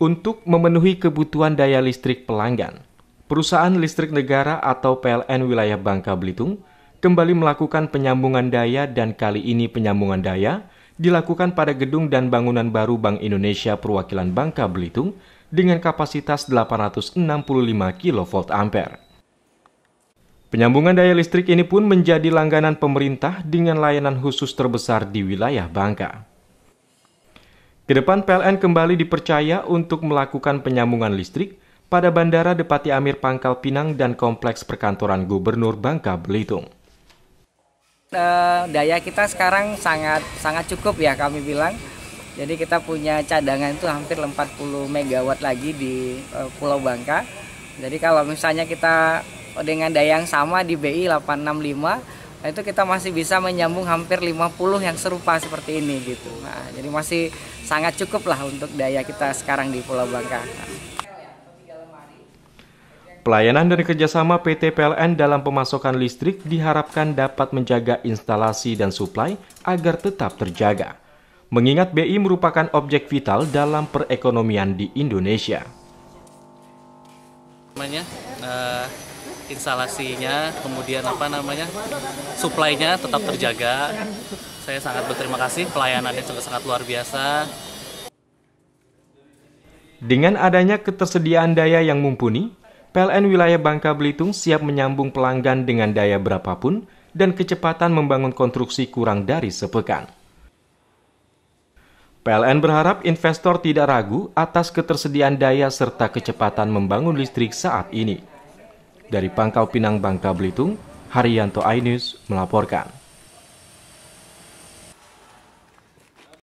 Untuk memenuhi kebutuhan daya listrik pelanggan, perusahaan listrik negara atau PLN wilayah Bangka Belitung kembali melakukan penyambungan daya dan kali ini penyambungan daya dilakukan pada gedung dan bangunan baru Bank Indonesia Perwakilan Bangka Belitung dengan kapasitas 865 kV ampere. Penyambungan daya listrik ini pun menjadi langganan pemerintah dengan layanan khusus terbesar di wilayah Bangka. Kedepan PLN kembali dipercaya untuk melakukan penyambungan listrik pada Bandara Depati Amir Pangkal Pinang dan Kompleks Perkantoran Gubernur Bangka Belitung. Uh, daya kita sekarang sangat sangat cukup ya kami bilang. Jadi kita punya cadangan itu hampir 40 MW lagi di uh, Pulau Bangka. Jadi kalau misalnya kita dengan daya yang sama di BI 865 Nah itu kita masih bisa menyambung hampir 50 yang serupa seperti ini gitu. Nah jadi masih sangat cukup lah untuk daya kita sekarang di Pulau Bangka. Pelayanan dari kerjasama PT PLN dalam pemasokan listrik diharapkan dapat menjaga instalasi dan suplai agar tetap terjaga. Mengingat BI merupakan objek vital dalam perekonomian di Indonesia. Namanya, uh, instalasinya, kemudian apa namanya suplainya tetap terjaga. Saya sangat berterima kasih, pelayanannya juga sangat luar biasa. Dengan adanya ketersediaan daya yang mumpuni, PLN wilayah Bangka Belitung siap menyambung pelanggan dengan daya berapapun dan kecepatan membangun konstruksi kurang dari sepekan. PLN berharap investor tidak ragu atas ketersediaan daya serta kecepatan membangun listrik saat ini. Dari Pangkal Pinang, Bangka Belitung, Haryanto Ainus melaporkan.